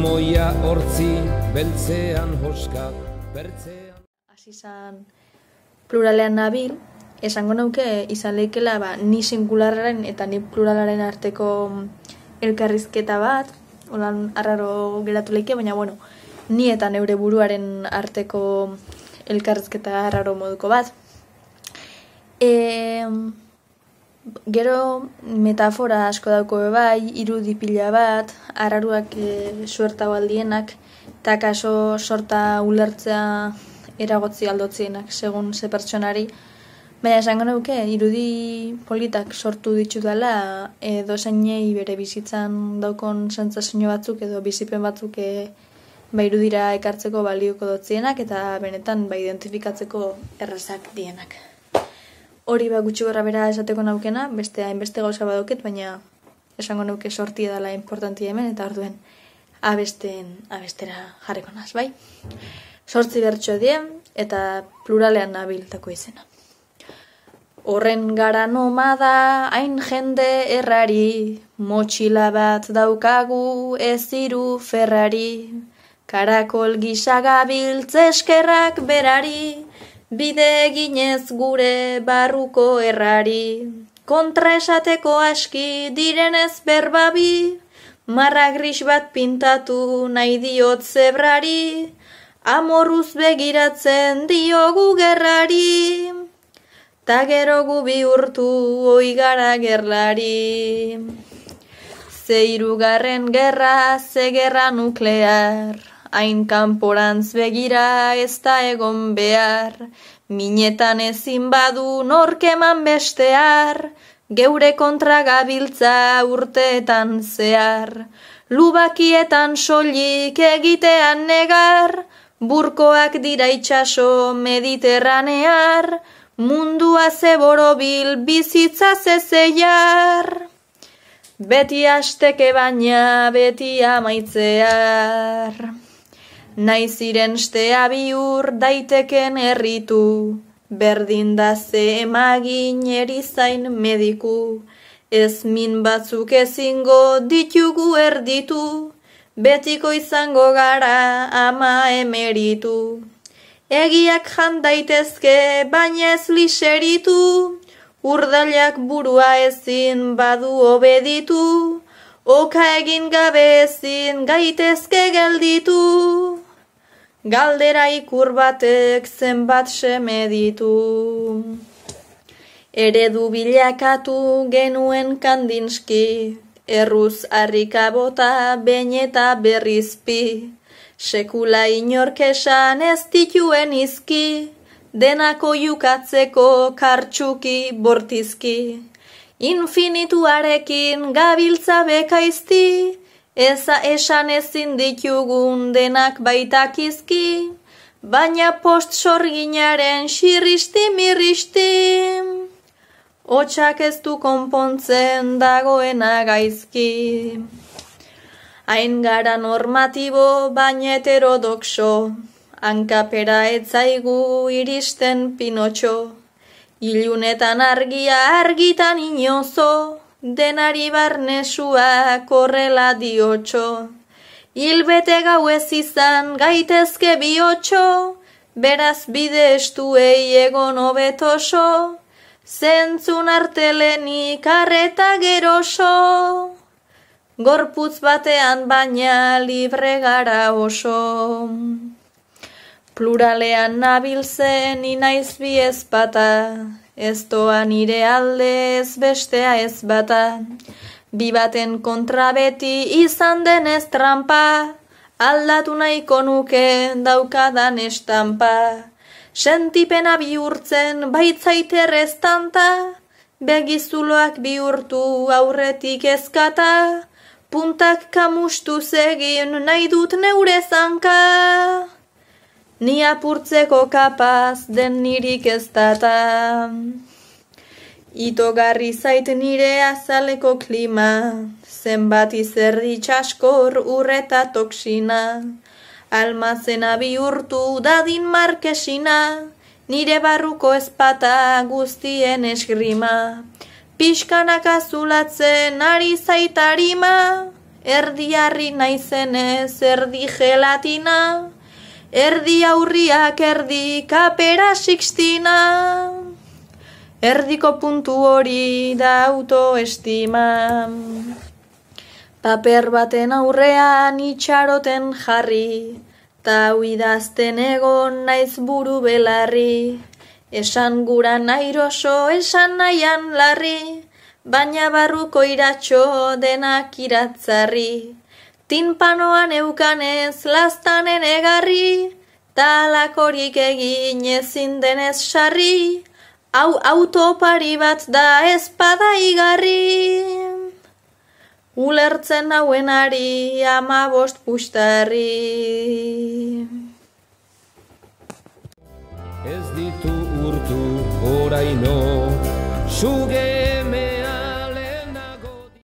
Moia hortzi, beltzean hoska, bertzean... Hasi izan pluralean nabil, esango nauke izan lehikela ba, ni singulararen eta ni pluralaren arteko elkarrizketa bat, holan arraro geratu lehike, baina bueno, ni eta neure buruaren arteko elkarrizketa arraro moduko bat. Gero metafora asko dauko bai, irudi pila bat, araruak e, suerta baldienak, eta kaso sorta ulertzea eragotzi aldotzienak, segun ze pertsonari. Baina esango nuke, irudi politak sortu ditudala edo zainei bere bizitzan daukon sentzazio batzuk edo bizipen batzuk e, ba irudira ekartzeko balioko dotzienak eta benetan ba identifikatzeko errazak dienak hori ba gutxi gora bera esateko naukena, beste hainbeste gauza badoket, baina esango nuke sorti edala importantia hemen, eta orduen abesten, abestera jarrekonaz, bai? Sortzi bertxo die, eta pluralean nabiltako izena. Horren gara nomada, hain jende errari, motxila bat daukagu ez iru Ferrari, karakol gisa gabiltz eskerrak berari. Bide ginez gure barruko errari, kontra esateko aski direnez berbabi, marra gris bat pintatu nahi diot zebrari, amorruz begiratzen diogu gerrari, ta gero bihurtu oigara gerlari. Zeirugarren gerra, ze gerra nuklear, hain kanporantz begira ez da egon behar, minetan ezin badu norkeman bestear, geure kontra gabiltza urteetan zehar, lubakietan solik egitean negar, burkoak dira itxaso mediterranear, mundua zeborobil bizitza zezeiar. Beti asteke baina beti amaitzear. Naiziren stea biur daiteken erritu, Berdin da ze emagin erizain mediku, Ez min batzuk ezingo ditugu erditu, Betiko izango gara ama emeritu, Egiak handaitezke baina ez liseritu, Urdaliak burua ezin badu obeditu, Oka egin gabe ezin gaitezke gelditu, galdera ikur batek zenbat seme ditu. Eredu bilakatu genuen kandinski, erruz harrika bota bain eta berrizpi, sekula inorkesan ez dituen izki, denako jukatzeko kartxuki bortizki. Infinituarekin gabiltza bekaizti, Eza esan ezin ditugun denak baitak baina post sorginaren xirristi mirristi. Otsak ez du konpontzen dagoena gaizki. Hain gara normatibo, baina heterodoxo, hankapera etzaigu iristen pinotxo. Ilunetan argia argitan inozo denari barnesua korrela diotxo. Hilbete ez izan gaitezke biotxo, beraz bide estuei egon obetoso, zentzun artelenik arreta geroso. Gorputz batean baina libre gara oso. Pluralean nabilzen inaiz bi ezpata, ez doa nire alde ez bestea ez bata. Bi baten kontra beti izan denez trampa, aldatu nahi nuke daukadan estampa. Sentipena bihurtzen baitzaite restanta, begizuloak bihurtu aurretik ezkata, puntak kamustu zegin nahi dut neure zanka ni apurtzeko kapaz den nirik ez data. Ito garri zait nire azaleko klima, zenbat izerri txaskor urreta toksina. Almazena bihurtu dadin markesina, nire barruko ezpata guztien esgrima. Piskanak azulatzen ari zaitarima, erdi harri naizenez erdi gelatina. Erdi aurriak erdi kapera sixtina Erdiko puntu hori da autoestima Paper baten aurrean itxaroten jarri Ta huidazten egon naiz buru belarri Esan gura nairoso esan nahian larri Baina barruko iratxo denak iratzarri Tinpanoan eukanez lastanen egarri, talakorik egin ezin denez sarri, hau autopari bat da espada igarri. Ulertzen hauenari ari ama pustarri. Ez ditu urtu oraino, suge